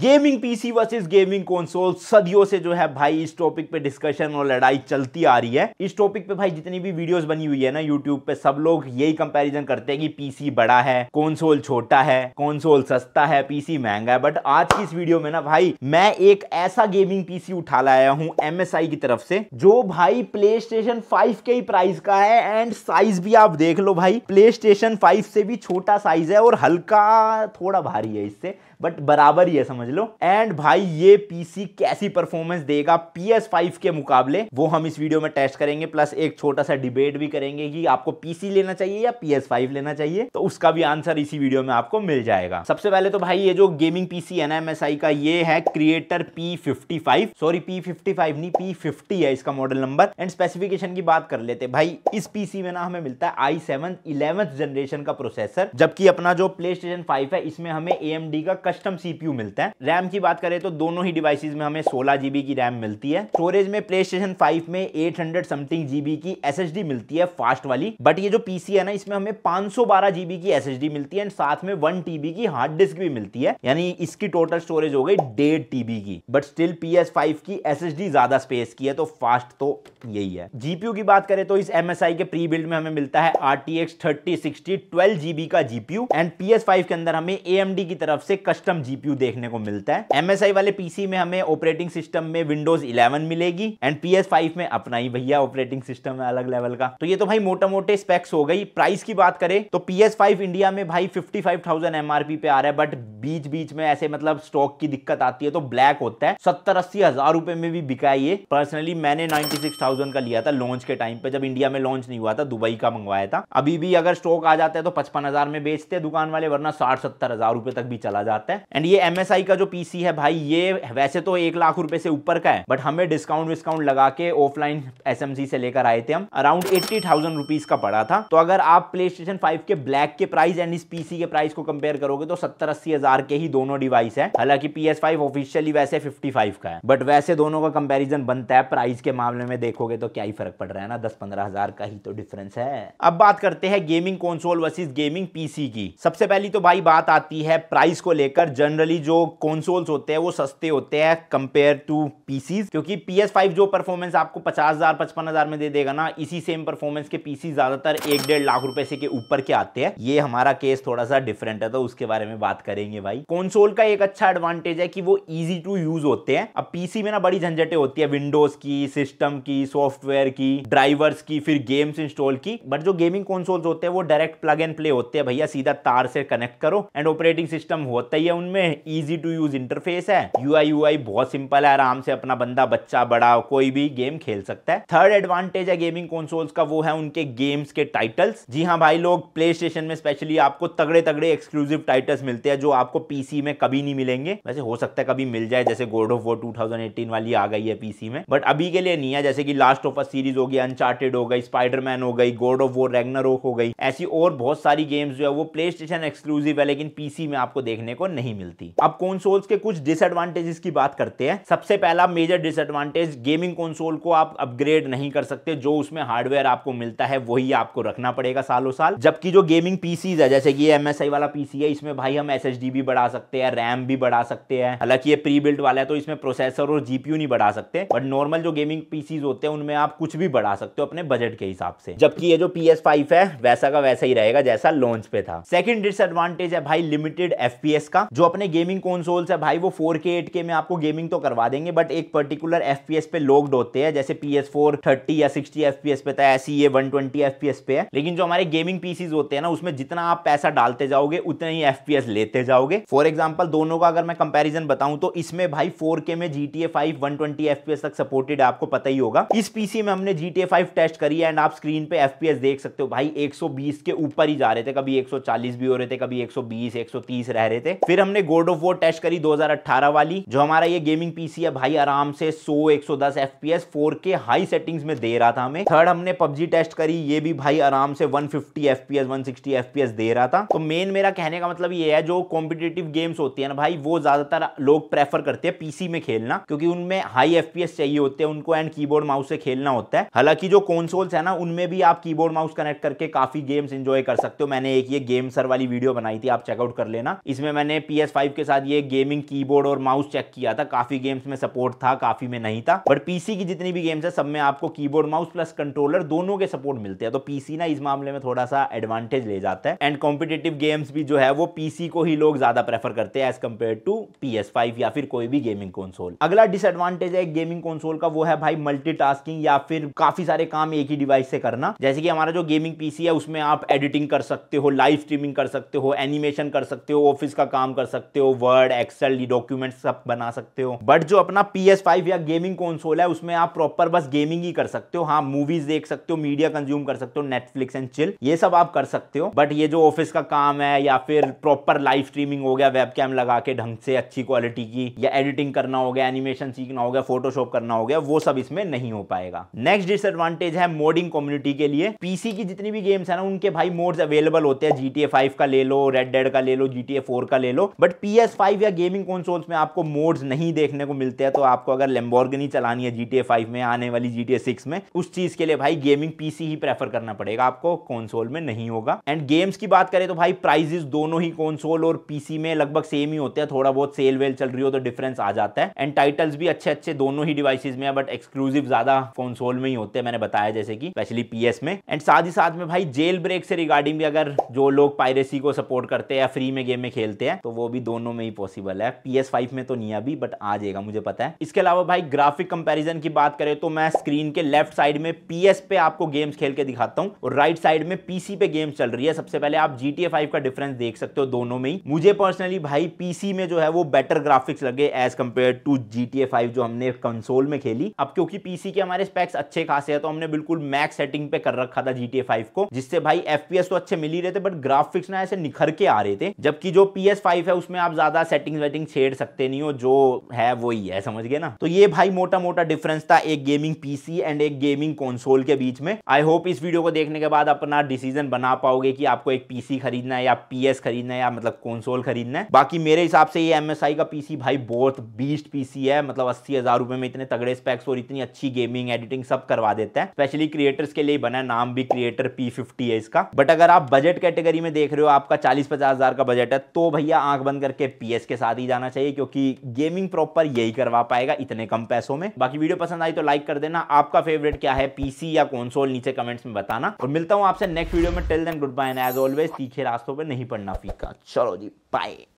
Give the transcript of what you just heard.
gaming PC versus gaming console सदियों से जो है भाई इस टॉपिक पे डिस्कशन और लड़ाई चलती आ रही है इस टॉपिक पे भाई जितनी भी वीडियोस बनी हुई है ना यूट्यूब पे सब लोग यही कंपैरिजन करते हैं कि पीसी बड़ा है कंसोल छोटा है कंसोल सस्ता है पीसी महंगा है बट आज की इस वीडियो में ना भाई मैं एक ऐसा गेमिंग पीसी उठा लाया हूँ एम की तरफ से जो भाई प्ले स्टेशन के ही प्राइस का है एंड साइज भी आप देख लो भाई प्ले स्टेशन से भी छोटा साइज है और हल्का थोड़ा भारी है इससे बट बराबर ही है समझ लो एंड भाई ये पीसी कैसी परफॉर्मेंस देगा पीएस फाइव के मुकाबले वो हम इस वीडियो में टेस्ट करेंगे प्लस एक छोटा सा डिबेट भी करेंगे कि आपको पीसी लेना चाहिए या पीएस फाइव लेना चाहिए तो उसका भी आंसर इसी वीडियो में आपको मिल जाएगा सबसे पहले तो भाई ये जो गेमिंग पीसी है ना एमएसआई का ये है creator P fifty five sorry P fifty five नहीं पी फिफ्टी है इसका मॉडल नंबर एंड स्पेसिफिकेशन की बात कर लेते भाई इस पीसी में ना हमें मिलता है आई सेवन इलेवंथ जनरेशन का प्रोसेसर जबकि अपना जो प्ले स्टेशन फाइव है इसमें हमें ए का कस्टम सीपीयू मिलता है रैम की बात करें तो दोनों ही डिवाइसेज में हमें सोलह जीबी की रैम मिलती है स्टोरेज में प्ले स्टेशन फाइव में एट हंड्रेड समथिंग जीबी की एस मिलती है फास्ट वाली बट ये जो पीसी है ना इसमें हमें पांच सौ बारह जीबी की एस मिलती है एंड साथ में वन टीबी की हार्ड डिस्क भी मिलती है यानी इसकी टोटल स्टोरेज हो गई डेढ़ टीबी की बट स्टिल पी की एस ज्यादा स्पेस की है तो फास्ट तो यही है जीपीयू की बात करें तो इस एम के प्री बिल्ड में हमें मिलता है R T X thirty sixty का जीपीयू एंड पी के अंदर हमें ए की तरफ से कस्ट कस्टम जीपीयू देखने को मिलता है एमएसआई वाले पीसी में हमें ऑपरेटिंग सिस्टम में विंडोज 11 मिलेगी एंड PS5 में अपना ही भैया ऑपरेटिंग सिस्टम है अलग लेवल का तो ये तो भाई मोटा मोटे स्पेक्स हो गई प्राइस की बात करें तो PS5 इंडिया में भाई 55,000 MRP पे आ रहा है बट बीच बीच में ऐसे मतलब स्टॉक की दिक्कत आती है तो ब्लैक होता है सत्तर अस्सी हजार रुपए में भी बिका ये पर्सनली मैंने थाउजेंड का लिया था लॉन्च के टाइम पे जब इंडिया में लॉन्च नहीं हुआ था दुबई का मंगवाया था अभी भी अगर स्टॉक आ जाता है तो पचपन हजार में बेचते हैं दुकान वाले वरना साठ सत्तर हजार रुपए तक भी चला जाता है बात है एंड ये एमएसआई का जो पीसी है भाई ये वैसे तो एक लाख रुपए से ऊपर का है बट हमें डिस्काउंट विस्काउंट लगा के ऑफलाइन एसएमसी से लेकर आए थे हम अराउंड एट्टी थाउजेंड रुपीज का पड़ा था तो अगर आप प्ले स्टेशन फाइव के ब्लैक के प्राइस एंड इस पीसी के प्राइस को कंपेयर करोगे तो सत्तर अस्सी हजार के ही दोनों डिवाइस है हालांकि पी एस फाइव ऑफिशियली वैसे फिफ्टी फाइव का है बट वैसे दोनों का कंपेरिजन बनता है प्राइस के मामले में देखोगे तो क्या ही फर्क पड़ रहा है ना दस पंद्रह हजार का ही तो डिफरेंस है अब बात करते हैं gaming console versus gaming PC की सबसे पहली तो भाई बात आती है प्राइस को लेकर लेकर जनरली जो कॉन्सोल्स होते हैं वो सस्ते होते हैं कंपेयर टू पीसीज क्योंकि पी फाइव जो परफॉर्मेंस आपको पचास हजार पचपन हजार में दे देगा ना इसी सेम परफॉर्मेंस के पीसी ज्यादातर एक डेढ़ लाख रुपए से के ऊपर के आते हैं ये हमारा केस थोड़ा सा डिफरेंट है तो उसके बारे में बात करेंगे भाई कॉन्सोल का एक अच्छा एडवांटेज है कि वो इजी टू यूज होते हैं अब पीसी में ना बड़ी झंझटें होती है विंडोज की सिस्टम की सॉफ्टवेयर की ड्राइवर्स की फिर गेम्स इंस्टॉल की बट जो गेमिंग कॉन्सोल्स होते हैं वो डायरेक्ट प्लग एंड प्ले होते हैं भैया सीधा तार से कनेक्ट करो एंड ऑपरेटिंग सिस्टम होता ही है उनमें इजी टू यूज इंटरफेस है यू आई बहुत सिंपल है आराम से अपना बंदा बच्चा बड़ा कोई भी गेम खेल सकता है थर्ड एडवांटेज है गेमिंग कॉन्सोल्स का वो है उनके गेम्स के टाइटल्स जी हाँ भाई लोग प्ले में स्पेशली आपको तगड़े तगड़े एक्सक्लूसिव टाइटल्स मिलते हैं जो आपको पीसी में कभी नहीं मिलेंगे वैसे हो सकता है कभी मिल जाए जैसे गोड ऑफ वो टू वाली आ गई है पीसी में बट अभी के लिए नहीं है जैसे कि लास्ट ऑफ अ सीरीज हो गई अनचार्टेड हो गई स्पाइडरमैन हो गई गोड ऑफ वो रेगनर हो गई ऐसी और बहुत सारी गेम्स जो है वो प्ले एक्सक्लूसिव है लेकिन पीसी में आपको देखने को नहीं मिलती अब कॉन्सोल्स के कुछ डिसएडवांटेजेस की बात करते हैं सबसे पहला मेजर डिसएडवांटेज गेमिंग कॉन्सोल को आप अपग्रेड नहीं कर सकते जो उसमें हार्डवेयर आपको मिलता है वही आपको रखना पड़ेगा सालों साल जबकि जो गेमिंग पीसीज है जैसे कि ये एमएसआई वाला पीसी है इसमें भाई हम एस भी बढ़ा सकते हैं रैम भी बढ़ा सकते हैं हालांकि ये प्री बिल्ड वाला है तो इसमें प्रोसेसर और जीपीयू नहीं बढ़ा सकते बट नॉर्मल जो गेमिंग पीसीज होते हैं उनमें आप कुछ भी बढ़ा सकते हो अपने बजट के हिसाब से जबकि ये जो पी है वैसा का वैसा ही रहेगा जैसा लॉन्च पे था सेकंड डिसएडवांटेज है भाई लिमिटेड एफ का का जो अपने गेमिंग कंसोल्स है भाई वो फोर के एट के में आपको गेमिंग तो करवा देंगे बट एक पर्टिकुलर एफपीएस पे लॉक्ड होते हैं जैसे PS4 30 या 60 एफपीएस पे था ऐसी ये 120 एफपीएस पे है लेकिन जो हमारे गेमिंग पीसीज होते हैं ना उसमें जितना आप पैसा डालते जाओगे उतना ही एफपीएस लेते जाओगे फॉर एग्जाम्पल दोनों का अगर मैं कंपेरिजन बताऊं तो इसमें भाई फोर में G T A five one twenty FPS तक सपोर्टेड आपको पता ही होगा इस पीसी में हमने G T A five test करी है एंड आप स्क्रीन पे एफपीएस देख सकते हो भाई 120 के ऊपर ही जा रहे थे कभी 140 भी हो रहे थे कभी 120 130 रह रहे थे फिर हमने गोड ऑफ वो टेस्ट करी 2018 वाली जो हमारा ये गेमिंग पीसी है भाई आराम से 100 110 FPS 4K हाई सेटिंग्स में दे रहा था हमें थर्ड हमने पबजी टेस्ट करी ये भी भाई आराम से 150 एफपीएस 160 एफपीएस दे रहा था तो मेन मेरा कहने का मतलब ये है जो कॉम्पिटेटिव गेम्स होती है ना भाई वो ज्यादातर लोग प्रेफर करते हैं पीसी में खेलना क्योंकि उनमें हाई एफ चाहिए होते हैं उनको एंड कीबोर्ड माउस से खेलना होता है हालांकि जो कॉन्सोल्स है ना उनमें भी आप की माउस कनेक्ट करके काफी गेम्स एंजॉय कर सकते हो मैंने एक ये गेम सर वाली वीडियो बनाई थी आप चेकआउट कर लेना इसमें मैंने पी एस फाइव के साथ ये गेमिंग कीबोर्ड और माउस चेक किया था काफी गेम्स में सपोर्ट था काफी में नहीं था बट पीसी की जितनी भी गेम्स है सब में आपको कीबोर्ड माउस प्लस कंट्रोलर दोनों के सपोर्ट मिलते हैं तो पीसी ना इस मामले में थोड़ा सा एडवांटेज ले जाता है एंड कॉम्पिटेटिव गेम्स भी जो है वो पीसी को ही लोग ज्यादा प्रेफर करते हैं एज कम्पेयर टू पी या फिर कोई भी गेमिंग कॉन्सोल अगला डिसएडवांटेज है गेमिंग कंसोल का वो है भाई मल्टीटास्किंग या फिर काफी सारे काम एक ही डिवाइस से करना जैसे कि हमारा जो गेमिंग पीसी है उसमें आप एडिटिंग कर सकते हो लाइव स्ट्रीमिंग कर सकते हो एनिमेशन कर सकते हो ऑफिस का काम काम कर सकते हो वर्ड एक्सेल डॉक्यूमेंट सब बना सकते हो बट जो अपना पी या गेमिंग कंसोल है उसमें आप प्रॉपर बस गेमिंग ही कर सकते हो हाँ मूवीज देख सकते हो मीडिया कंज्यूम कर सकते हो नेटफ्लिक्स एंड चिल ये सब आप कर सकते हो बट ये जो ऑफिस का काम है या फिर प्रॉपर लाइव स्ट्रीमिंग हो गया वेब कैम लगा के ढंग से अच्छी क्वालिटी की या एडिटिंग करना हो गया एनिमेशन सीखना हो गया फोटोशॉप करना हो गया वो सब इसमें नहीं हो पाएगा नेक्स्ट डिसएडवांटेज है मोडिंग कम्युनिटी के लिए पीसी की जितनी भी गेम्स है ना उनके भाई मोड्स अवेलेबल होते हैं जीटीए फाइव का ले लो रेड डेड का ले लो जीटीए फोर का ले लो लो बट पी एस फाइव या गेमिंग कॉन्सोल्स में आपको मोड्स नहीं देखने को मिलते हैं तो आपको अगर लेम्बोर्गनी चलानी है जी फाइव में आने वाली जी टी में उस चीज के लिए भाई गेमिंग पीसी ही प्रेफर करना पड़ेगा आपको कॉन्सोल में नहीं होगा एंड गेम्स की बात करें तो भाई प्राइजेस दोनों ही कॉन्सोल और पीसी में लगभग सेम ही होते हैं थोड़ा बहुत सेल वेल चल रही हो तो डिफरेंस आ जाता है एंड टाइटल्स भी अच्छे अच्छे दोनों ही डिवाइसेज में बट एक्सक्लूसिव ज्यादा कॉन्सोल में ही होते हैं मैंने बताया जैसे कि स्पेशली पीएस में एंड साथ ही साथ में भाई जेल ब्रेक से रिगार्डिंग भी अगर जो लोग पायरेसी को सपोर्ट करते हैं या फ्री में गेम में खेलते हैं तो वो भी दोनों में ही पॉसिबल है पी एस में तो नहीं अभी बट आ जाएगा मुझे पता है इसके अलावा भाई ग्राफिक कंपेरिजन की बात करें तो मैं स्क्रीन के लेफ्ट साइड में पी पे आपको गेम्स खेल के दिखाता हूँ और राइट साइड में पीसी पे गेम्स चल रही है सबसे पहले आप जी टी का डिफरेंस देख सकते हो दोनों में ही मुझे पर्सनली भाई पीसी में जो है वो बेटर ग्राफिक्स लगे as compared to G T जो हमने कंसोल में खेली अब क्योंकि पीसी के हमारे स्पेक्स अच्छे खासे है तो हमने बिल्कुल मैक्स सेटिंग पे कर रखा था जी टी को जिससे भाई एफ तो अच्छे मिल ही रहे थे बट ग्राफिक्स ना ऐसे निखर के आ रहे थे जबकि जो पी एस लाइफ है उसमें आप ज्यादा सेटिंग वेटिंग छेड़ सकते नहीं हो जो है वो ही है समझ गए ना तो ये भाई मोटा मोटा डिफरेंस था एक गेमिंग पीसी एंड एक गेमिंग कंसोल के बीच में आई होप इस वीडियो को देखने के बाद अपना डिसीजन बना पाओगे कि आपको एक पीसी खरीदना है या पीएस खरीदना है या मतलब कंसोल खरीदना है बाकी मेरे हिसाब से ये एम का पीसी भाई बहुत बीस्ट पीसी है मतलब अस्सी हजार में इतने तगड़े स्पेक्स और इतनी अच्छी गेमिंग एडिटिंग सब करवा देता है स्पेशली क्रिएटर्स के लिए बना नाम भी क्रिएटर पी है इसका बट अगर आप बजट कैटेगरी में देख रहे हो आपका चालीस पचास हजार का बजट है तो भैया या आंख बंद करके पीएस के साथ ही जाना चाहिए क्योंकि गेमिंग प्रॉपर यही करवा पाएगा इतने कम पैसों में बाकी वीडियो पसंद आई तो लाइक कर देना आपका फेवरेट क्या है पीसी या कौनसोल नीचे कमेंट्स में बताना और मिलता हूं आपसे नेक्स्ट वीडियो में till then good bye as always तीखे रास्तों पर नहीं पढ़ना फीका चलो जी बाय